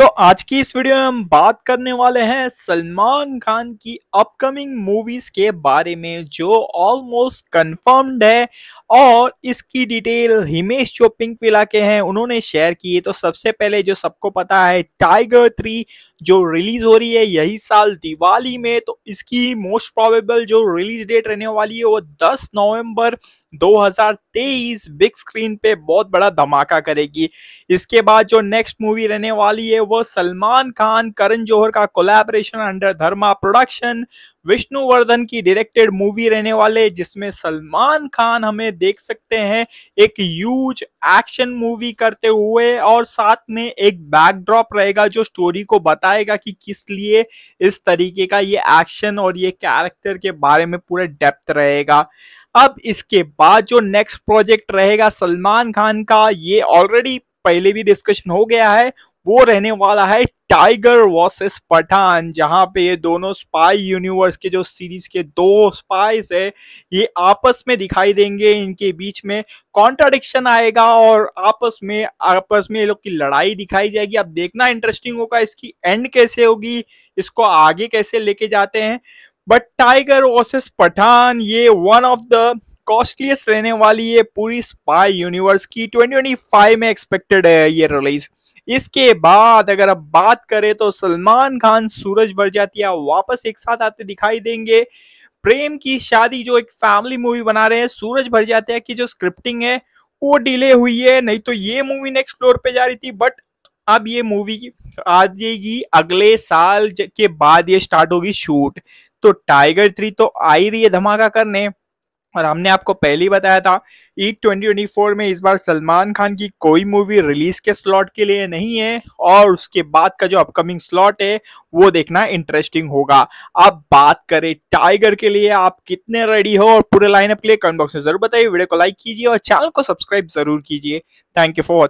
तो आज की इस वीडियो में हम बात करने वाले हैं सलमान खान की अपकमिंग मूवीज के बारे में जो ऑलमोस्ट कंफर्म्ड है और इसकी डिटेल हिमेश जो पिंक के हैं उन्होंने शेयर की है तो सबसे पहले जो सबको पता है टाइगर थ्री जो रिलीज हो रही है यही साल दिवाली में तो इसकी मोस्ट प्रोबेबल जो रिलीज डेट रहने वाली है वो 10 नवंबर 2023 बिग स्क्रीन पे बहुत बड़ा धमाका करेगी इसके बाद जो नेक्स्ट मूवी रहने वाली है वो सलमान खान करण जौहर का collaboration under Dharma production Vishnuvardhan की डायरेक्टेड मूवी रहने वाले जिसमें सलमान खान हमें देख सकते हैं एक यूज एक्शन मूवी करते हुए और साथ में एक बैकड्रॉप रहेगा जो स्टोरी को बताएगा कि किस लिए इस तरीके का ये एक्शन और ये कैरेक्टर के बारे में पूरा डेप्थ रहेगा अब इसके बाद जो नेक्स्ट प्रोजेक्ट रहेगा सलमान खान का ये ऑलरेडी पहले भी डिस्कशन हो गया है वो रहने वाला है टाइगर वॉसेस पठान जहां पे ये दोनों स्पाई यूनिवर्स के जो सीरीज के दो स्पाइस है ये आपस में दिखाई देंगे इनके बीच में कॉन्ट्राडिक्शन आएगा और आपस में आपस में ये लोग की लड़ाई दिखाई जाएगी अब देखना इंटरेस्टिंग होगा इसकी एंड कैसे होगी इसको आगे कैसे लेके जाते हैं बट टाइगर वर्सेस पठान ये वन ऑफ द कॉस्टलीस्ट रहने वाली ये पूरी स्पाई यूनिवर्स की 2025 में एक्सपेक्टेड है ये रिलीज इसके बाद अगर अब बात करें तो सलमान खान सूरज बरजातिया वापस एक साथ आते दिखाई देंगे प्रेम की शादी जो एक फैमिली मूवी बना रहे हैं सूरज बरजातिया की जो स्क्रिप्टिंग है वो डिले हुई है नहीं तो ये मूवी नेक्स्ट फ्लोर पे जा रही थी बट अब ये मूवी आ जाएगी अगले साल के बाद ये स्टार्ट होगी शूट तो टाइगर थ्री तो आ ही रही है धमाका करने और हमने आपको पहले ही बताया था ईद e ट्वेंटी में इस बार सलमान खान की कोई मूवी रिलीज के स्लॉट के लिए नहीं है और उसके बाद का जो अपकमिंग स्लॉट है वो देखना इंटरेस्टिंग होगा अब बात करें टाइगर के लिए आप कितने रेडी हो और पूरे लाइनअप के लिए कमेंट बॉक्स में जरूर बताइए वीडियो को लाइक कीजिए और चैनल को सब्सक्राइब जरूर कीजिए थैंक यू फॉर वॉचिंग